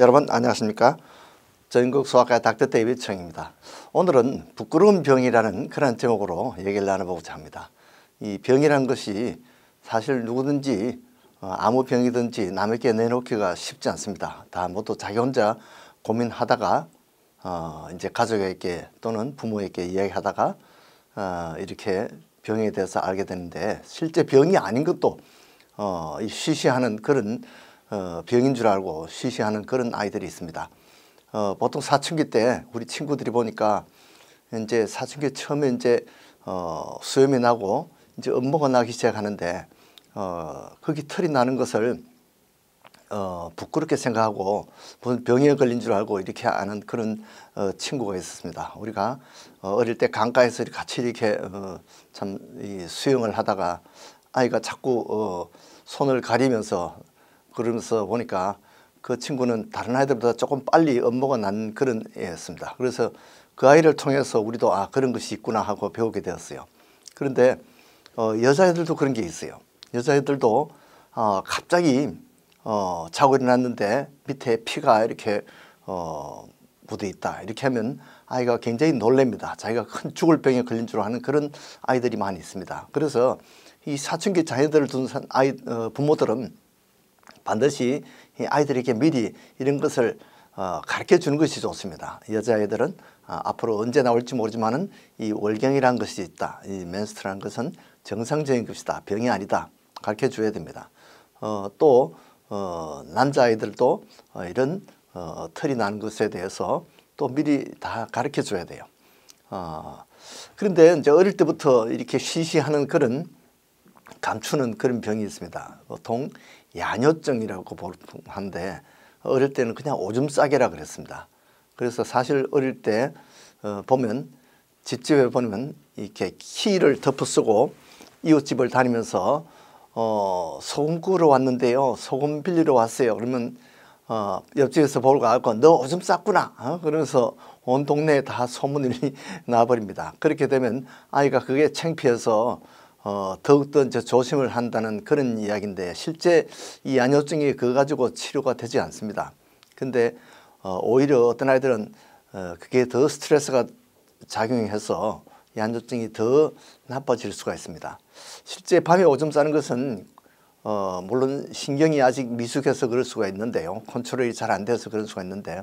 여러분 안녕하십니까? 전국 소아과 닥터 데이비 청입니다. 오늘은 부끄러운 병이라는 그런 제목으로 얘기를 나눠보고자 합니다. 이 병이란 것이 사실 누구든지 어, 아무 병이든지 남에게 내놓기가 쉽지 않습니다. 다 모두 자기 혼자 고민하다가 어, 이제 가족에게 또는 부모에게 이야기하다가 어, 이렇게 병에 대해서 알게 되는데 실제 병이 아닌 것도 어, 시시하는 그런 어, 병인 줄 알고 시시하는 그런 아이들이 있습니다. 어, 보통 사춘기 때 우리 친구들이 보니까 이제 사춘기 처음에 이제 어, 수염이 나고 이제 음모가 나기 시작하는데 어, 거기 털이 나는 것을 어, 부끄럽게 생각하고 무슨 병에 걸린 줄 알고 이렇게 아는 그런 어, 친구가 있었습니다. 우리가 어, 어릴 때 강가에서 같이 이렇게 어, 참이 수영을 하다가 아이가 자꾸 어, 손을 가리면서 그러면서 보니까 그 친구는 다른 아이들보다 조금 빨리 업무가 난 그런 애였습니다. 그래서 그 아이를 통해서 우리도 아 그런 것이 있구나 하고 배우게 되었어요. 그런데 어, 여자애들도 그런 게 있어요. 여자애들도 어, 갑자기 어, 자고 일어났는데 밑에 피가 이렇게 어, 묻어 있다 이렇게 하면 아이가 굉장히 놀랍니다. 자기가 큰 죽을 병에 걸린 줄 아는 그런 아이들이 많이 있습니다. 그래서 이 사춘기 자녀들을 둔 아이, 어, 부모들은 반드시 이 아이들에게 미리 이런 것을 어, 가르쳐 주는 것이 좋습니다. 여자애들은 아, 앞으로 언제 나올지 모르지만이 월경이라는 것이 있다. 이 멘스트라는 것은 정상적인 것이다. 병이 아니다. 가르쳐 줘야 됩니다. 어, 또 어, 남자아이들도 어, 이런 어, 털이 나는 것에 대해서 또 미리 다 가르쳐 줘야 돼요. 어, 그런데 이제 어릴 때부터 이렇게 쉬쉬하는 그런 감추는 그런 병이 있습니다. 보통 야뇨증이라고 한데 어릴 때는 그냥 오줌 싸개라 그랬습니다. 그래서 사실 어릴 때 어, 보면 집집에 보면 이렇게 키를 덮어 쓰고 이웃집을 다니면서 어, 소금 구러 왔는데요. 소금 빌리러 왔어요. 그러면 어, 옆집에서 보고 가고 너 오줌 쌌구나. 어? 그러면서 온 동네에 다 소문이 나버립니다. 그렇게 되면 아이가 그게 창피해서 어, 더욱더 이제 조심을 한다는 그런 이야기인데 실제 이 안효증이 그거 가지고 치료가 되지 않습니다. 근데 어, 오히려 어떤 아이들은 어, 그게 더 스트레스가 작용해서 이 안효증이 더 나빠질 수가 있습니다. 실제 밤에 오줌 싸는 것은 어, 물론 신경이 아직 미숙해서 그럴 수가 있는데요. 컨트롤이 잘 안 돼서 그럴 수가 있는데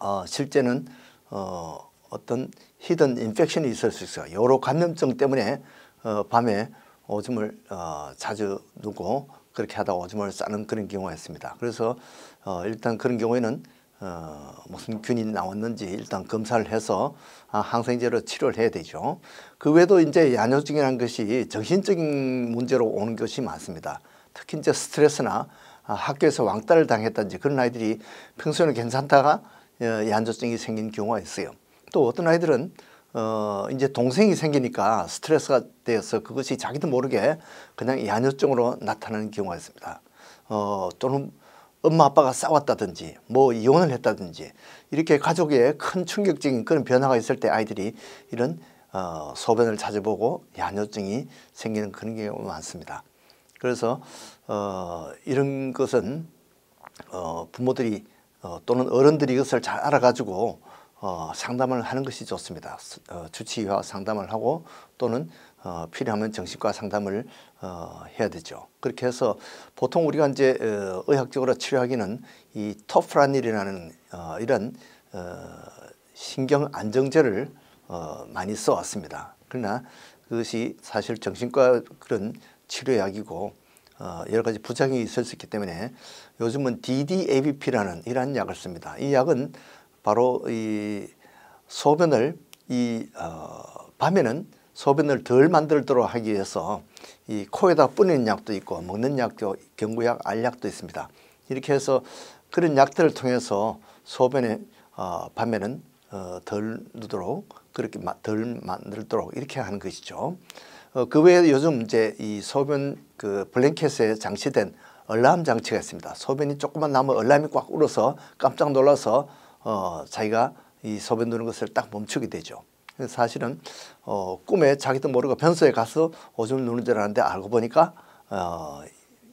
어, 실제는 어, 어떤 히든 인펙션이 있을 수 있어요. 여러 감염증 때문에 어, 밤에 오줌을 어, 자주 누고 그렇게 하다가 오줌을 싸는 그런 경우가 있습니다. 그래서 어, 일단 그런 경우에는 무슨 균이 나왔는지 일단 검사를 해서 아, 항생제로 치료를 해야 되죠. 그 외에도 이제 야뇨증이라는 것이 정신적인 문제로 오는 것이 많습니다. 특히 이제 스트레스나 아, 학교에서 왕따를 당했다든지 그런 아이들이 평소에는 괜찮다가 어, 야뇨증이 생긴 경우가 있어요. 또 어떤 아이들은 어, 이제 동생이 생기니까 스트레스가 되어서 그것이 자기도 모르게 그냥 야뇨증으로 나타나는 경우가 있습니다. 어, 또는 엄마 아빠가 싸웠다든지 뭐 이혼을 했다든지 이렇게 가족에 큰 충격적인 그런 변화가 있을 때 아이들이 이런 어, 소변을 찾아보고 야뇨증이 생기는 그런 경우가 많습니다. 그래서 어, 이런 것은 어, 부모들이 어, 또는 어른들이 이것을 잘 알아가지고 어, 상담을 하는 것이 좋습니다. 어, 주치의와 상담을 하고 또는 어, 필요하면 정신과 상담을 어, 해야 되죠. 그렇게 해서 보통 우리가 이제 어, 의학적으로 치료하기는 이 토프라닐이라는 어, 이런 어, 신경 안정제를 어, 많이 써왔습니다. 그러나 그것이 사실 정신과 그런 치료약이고 어, 여러 가지 부작용이 있을 수 있기 때문에 요즘은 DDABP라는 이러 약을 씁니다. 이 약은 바로 이 소변을 이 어, 밤에는 소변을 덜 만들도록 하기 위해서 이 코에다 뿌리는 약도 있고 먹는 약도 경구약, 알약도 있습니다. 이렇게 해서 그런 약들을 통해서 소변에 어, 밤에는 어, 덜 누도록 그렇게 마, 덜 만들도록 이렇게 하는 것이죠. 어, 그 외에 요즘 이제 이 소변 그 블랭켓에 장치된 얼람 장치가 있습니다. 소변이 조금만 나면 얼람이 꽉 울어서 깜짝 놀라서 어, 자기가 이소변누는 것을 딱 멈추게 되죠. 사실은 어, 꿈에 자기도 모르고 변소에 가서 오줌을 누는 줄 알았는데 알고 보니까 어,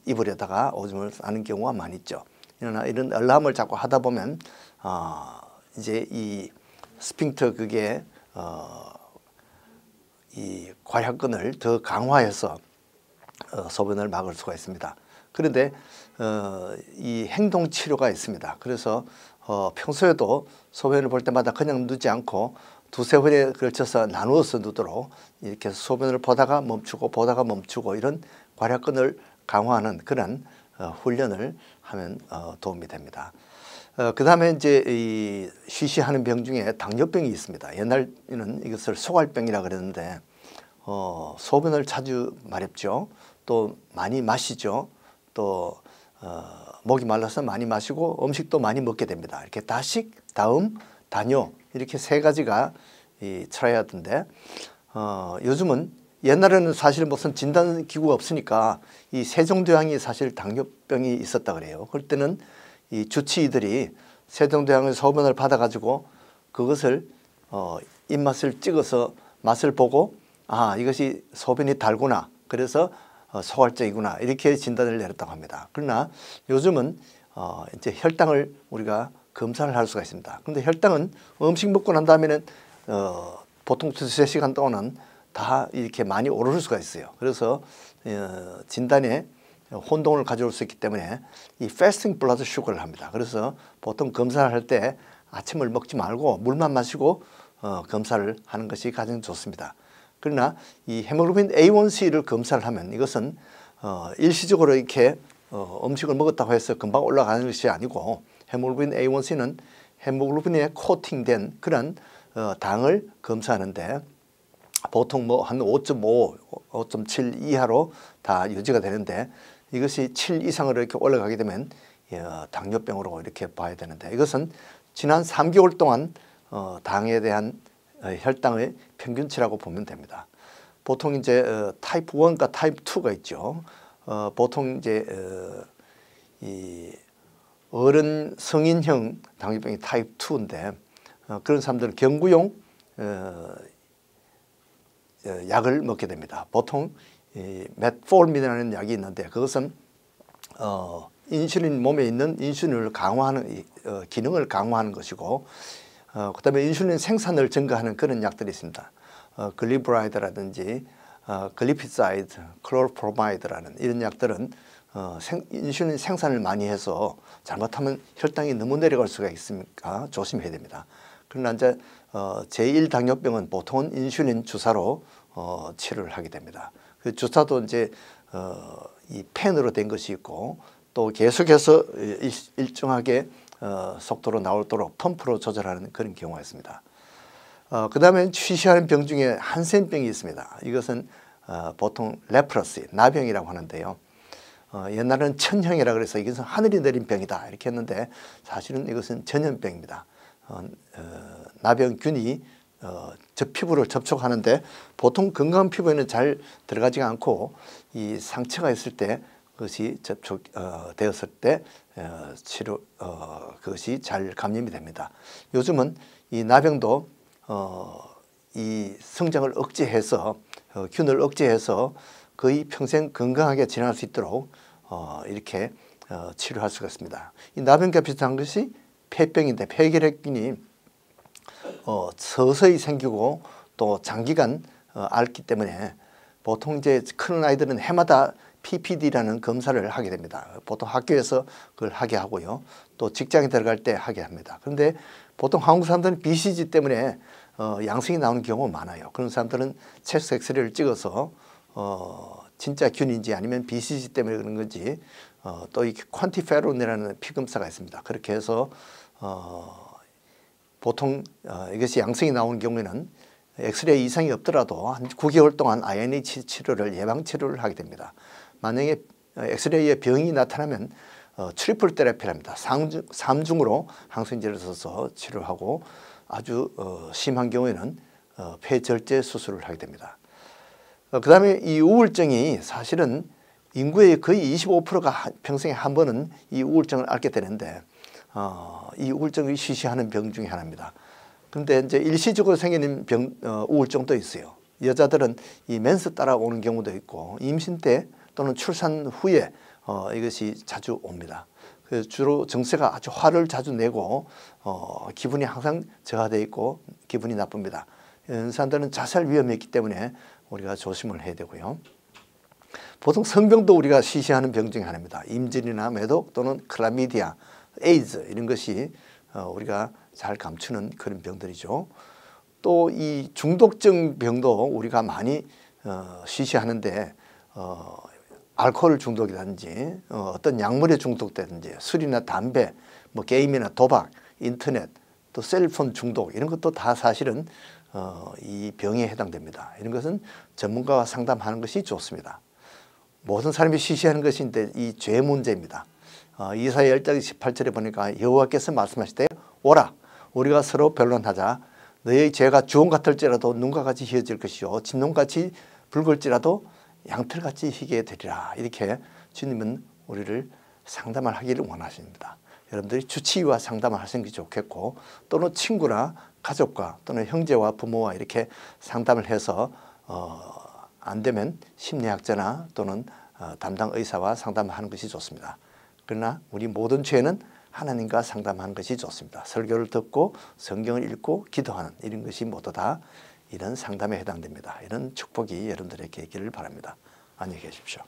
이불에다가 오줌을 싸는 경우가 많이 있죠. 이런, 이런 알람을 자꾸 하다 보면 어, 이제 이 스핑터 그게 어, 이 괄약근을 더 강화해서 어, 소변을 막을 수가 있습니다. 그런데 어, 이 행동치료가 있습니다. 그래서 어, 평소에도 소변을 볼 때마다 그냥 두지 않고 두세 번에 걸쳐서 나누어서 누도록 이렇게 소변을 보다가 멈추고 보다가 멈추고 이런 괄약근을 강화하는 그런 어, 훈련을 하면 어, 도움이 됩니다. 어, 그 다음에 이제 이 쉬쉬하는 병 중에 당뇨병이 있습니다. 옛날에는 이것을 소갈병이라 그랬는데 어, 소변을 자주 마렵죠. 또 많이 마시죠. 또 어, 목이 말라서 많이 마시고 음식도 많이 먹게 됩니다. 이렇게 다식, 다음, 다뇨 이렇게 세 가지가 이 트라이아드인데 어, 요즘은 옛날에는 사실 무슨 진단 기구가 없으니까 이 세종대왕이 사실 당뇨병이 있었다 그래요. 그 때는 이 주치의들이 세종대왕의 소변을 받아가지고 그것을 어, 입맛을 찍어서 맛을 보고 아 이것이 소변이 달구나 그래서 어, 소활적이구나 이렇게 진단을 내렸다고 합니다. 그러나 요즘은 어, 이제 혈당을 우리가 검사를 할 수가 있습니다. 근데 혈당은 음식 먹고 난 다음에는 어, 보통 두세 시간 동안은 다 이렇게 많이 오를 수가 있어요. 그래서 어, 진단에 혼동을 가져올 수 있기 때문에 이 fasting blood sugar를 합니다. 그래서 보통 검사를 할 때 아침을 먹지 말고 물만 마시고 어, 검사를 하는 것이 가장 좋습니다. 그러나 이 헤모글로빈 A1C를 검사를 하면 이것은 어, 일시적으로 이렇게 어, 음식을 먹었다고 해서 금방 올라가는 것이 아니고 헤모글로빈 A1C는 헤모글로빈에 코팅된 그런 어, 당을 검사하는데 보통 뭐 한 5.5, 5.7 이하로 다 유지가 되는데 이것이 7 이상으로 이렇게 올라가게 되면 예, 당뇨병으로 이렇게 봐야 되는데 이것은 지난 3개월 동안 어, 당에 대한 어, 혈당의 평균치라고 보면 됩니다. 보통 이제 어, 타입 1과 타입 2가 있죠. 어, 보통 이제 어, 이 어른 성인형 당뇨병이 타입 2인데 어, 그런 사람들은 경구용 어, 어, 약을 먹게 됩니다. 보통 이 m e t f 이라는 약이 있는데 그것은 어, 인슐린 몸에 있는 인슐린을 강화하는 어, 기능을 강화하는 것이고 어, 그다음에 인슐린 생산을 증가하는 그런 약들이 있습니다. 어, 글리브라이드라든지 어, 글리피사이드, 클로프로마이드라는 이런 약들은 어, 생, 인슐린 생산을 많이 해서 잘못하면 혈당이 너무 내려갈 수가 있습니까 조심해야 됩니다. 그러나 이제 어, 제1당뇨병은 보통은 인슐린 주사로 어, 치료를 하게 됩니다. 그 주사도 이제 어, 이 펜으로 된 것이 있고 또 계속해서 일, 일정하게 어, 속도로 나올도록 펌프로 조절하는 그런 경우가 있습니다. 어, 그 다음에 쉬쉬하는 병 중에 한센병이 있습니다. 이것은 어, 보통 레프러스, 나병이라고 하는데요. 어, 옛날에는 천형이라 그래서 이것은 하늘이 내린 병이다 이렇게 했는데 사실은 이것은 전염병입니다. 어, 어, 나병균이 어, 저 피부를 접촉하는데 보통 건강한 피부에는 잘 들어가지 않고 이 상처가 있을 때 그것이 접촉되었을 어, 때 어, 치료 어, 그것이 잘 감염이 됩니다. 요즘은 이 나병도 어, 이 성장을 억제해서 어, 균을 억제해서 거의 평생 건강하게 지낼 수 있도록 이렇게 치료할 수가 있습니다. 이 나병과 비슷한 것이 폐병인데 폐결핵균이 서서히 생기고 또 장기간 앓기 때문에 보통 이제 큰 아이들은 해마다 PPD라는 검사를 하게 됩니다. 보통 학교에서 그걸 하게 하고요. 또 직장에 들어갈 때 하게 합니다. 그런데 보통 한국 사람들은 BCG 때문에 어, 양성이 나오는 경우가 많아요. 그런 사람들은 체스 엑스레이를 찍어서 어, 진짜 균인지 아니면 BCG 때문에 그런 건지 어, 또이 퀀티페론이라는 피검사가 있습니다. 그렇게 해서 어, 보통 어, 이것이 양성이 나오는 경우에는 엑스레이 이상이 없더라도 한 9개월 동안 INH 치료를 예방 치료를 하게 됩니다. 만약에 엑스레이에 병이 나타나면 어, 트리플 테라피랍니다. 상중, 삼중으로 항생제를 써서 치료하고 아주 어, 심한 경우에는 어, 폐절제 수술을 하게 됩니다. 어, 그 다음에 이 우울증이 사실은 인구의 거의 25%가 평생에 한 번은 이 우울증을 앓게 되는데 어, 이 우울증을 시시하는 병 중에 하나입니다. 근데 이제 일시적으로 생기는 병, 어, 우울증도 있어요. 여자들은 이 멘스 따라오는 경우도 있고 임신 때 또는 출산 후에 어, 이것이 자주 옵니다. 그래서 주로 정세가 아주 화를 자주 내고 어, 기분이 항상 저하되어 있고 기분이 나쁩니다. 이런 사람들은 자살 위험이 있기 때문에 우리가 조심을 해야 되고요. 보통 성병도 우리가 시시하는 병 중에 하나입니다. 임진이나 매독 또는 클라미디아, 에이즈 이런 것이 어, 우리가 잘 감추는 그런 병들이죠. 또 이 중독증 병도 우리가 많이 어, 시시하는데 어, 알코올 중독이라든지 어, 떤 약물에 중독되든지 술이나 담배, 뭐 게임이나 도박, 인터넷, 또 셀폰 중독 이런 것도 다 사실은 어, 이 병에 해당됩니다. 이런 것은 전문가와 상담하는 것이 좋습니다. 모든 사람이 시시하는 것인데 이 죄 문제입니다. 어, 이사의 열장 18절에 보니까 여호와께서 말씀하실 때 오라 우리가 서로 변론하자 너의 죄가 주홍 같을지라도 눈과 같이 휘어질 것이요 진동같이 붉을지라도 양털같이 희게 되리라 이렇게 주님은 우리를 상담을 하기를 원하십니다. 여러분들이 주치의와 상담을 하시는 게 좋겠고 또는 친구나 가족과 또는 형제와 부모와 이렇게 상담을 해서 어, 안 되면 심리학자나 또는 어, 담당 의사와 상담하는 것이 좋습니다. 그러나 우리 모든 죄는 하나님과 상담하는 것이 좋습니다. 설교를 듣고 성경을 읽고 기도하는 이런 것이 모두 다 이런 상담에 해당됩니다. 이런 축복이 여러분들에게 있기를 바랍니다. 안녕히 계십시오.